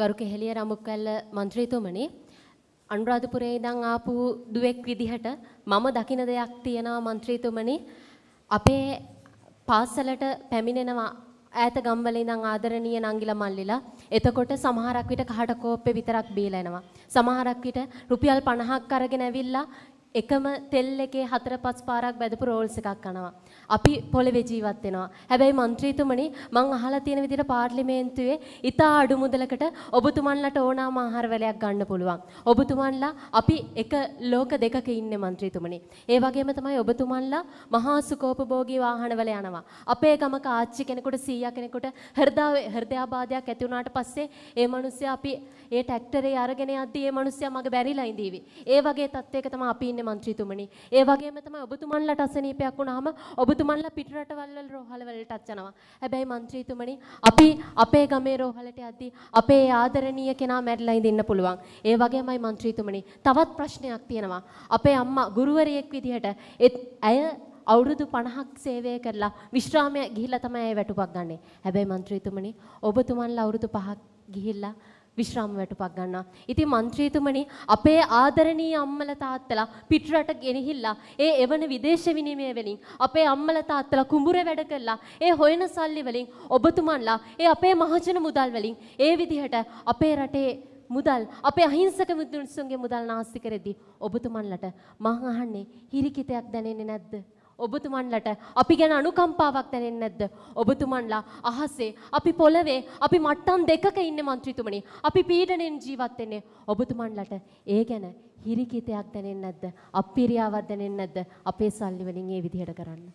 ගරු කෙහෙලිය රමුක්කැල්ල මන්ත්‍රීතුමනි අනුරාධපුරේ ඉඳන් ආපු දුවෙක් විදිහට මම දකින දෙයක් තියෙනවා මන්ත්‍රීතුමනි අපේ පාසලට පැමිණෙනවා ඈත ගම්වල ඉඳන් ආදරණීය නංගිල මල්ලිලා එතකොට සමහරක් විට කහට කෝප්පේ විතරක් බීලා එනවා සමහරක් විට රුපියල් 50ක් අරගෙන ඇවිල්ලා එකම තෙල් එකේ හතර පස් පාරක් බැදපු රෝල්ස් එකක් කනවා. අපි පොළවේ ජීවත් වෙනවා. හැබැයි മന്ത്രിතුමනි මං අහලා තියෙන විදිහට පාර්ලිමේන්තුවේ ඉතා අඩු මුදලකට ඔබතුමන්ලට ඕනෑම ආහාර වලයක් ගන්න පුළුවන්. ඔබතුමන්ලා අපි එක ලෝක දෙකක ඉන්නේ മന്ത്രിතුමනි. ඒ වගේම තමයි ඔබතුමන්ලා මහා සුඛෝපභෝගී වාහන වල යනවා. අපේ ගමක ආච්චි කෙනෙකුට සීයා කෙනෙකුට හෘදය හෘදයාබාධයක් ඇති වුණාට පස්සේ ඒ මිනිස්සයා අපි ඒ ට්‍රැක්ටරේ අරගෙන යද්දී ඒ මිනිස්සයා මග බැරිලා ඉඳීවි. ඒ වගේ තත්ත්වයක තමයි අපි ඉන්නේ මන්ත්‍රීතුමනි. ඒ වගේම තමයි ඔබතුමන්ලට අසනීපයක් වුණාම ඔබතුමන්ලා පිටරටවල් වල රෝහල වලටත් යනවා. හැබැයි මන්ත්‍රීතුමනි අපි අපේ ගමේ රෝහලට යද්දී අපේ ආදරණීය කෙනා මැරිලා ඉඳින්න පුළුවන්. ඒ වගේමයි මන්ත්‍රීතුමනි තවත් ප්‍රශ්නයක් තියෙනවා. අපේ අම්මා ගුරුවරියෙක් විදිහට ඇය අවුරුදු 50ක් සේවය කරලා විශ්‍රාමය ගිහිල්ලා තමයි ඇය වැටුපක් ගන්නෙ. හැබැයි මන්ත්‍රීතුමනි ඔබතුමන්ලා අවුරුදු 5ක් ගිහිල්ලා විශ්‍රාමයට පක් ගන්නවා. ඉතින් മന്ത്രിතුමනි අපේ ආදරණීය අම්මලා තාත්තලා පිටරට ගෙනහිල්ලා ඒ එවන විදේශ විනිමය වලින් අපේ අම්මලා තාත්තලා කුඹුර වැඩ කළා. ඒ හොයන සල්ලි වලින් ඔබතුමන්ලා ඒ අපේ මහජන මුදල් වලින් ඒ විදිහට අපේ රටේ මුදල් අපේ අහිංසක මිනිසුන්ගේ මුදල් නාස්ති කරෙද්දී ඔබතුමන්ලට මං අහන්නේ හිරිකිතයක් දැනෙන්නේ නැද්ද? ඔබතුමන්ලට අපි ගැන අනුකම්පාවක් දැනෙන්නේ නැද්ද? ඔබතුමන්ලා අහසේ අපි පොළවේ අපි මට්ටම් දෙකක ඉන්නේ മന്ത്രിතුමනි. අපි පීඩණයෙන් ජීවත් වෙන්නේ. ඔබතුමන්ලට ඒ ගැන හිරිකිතයක් දැනෙන්නේ නැද්ද? අප්පිරියාවක් දැනෙන්නේ නැද්ද? අපේ සල්ලි වලින් මේ විදිහට කරන්නේ.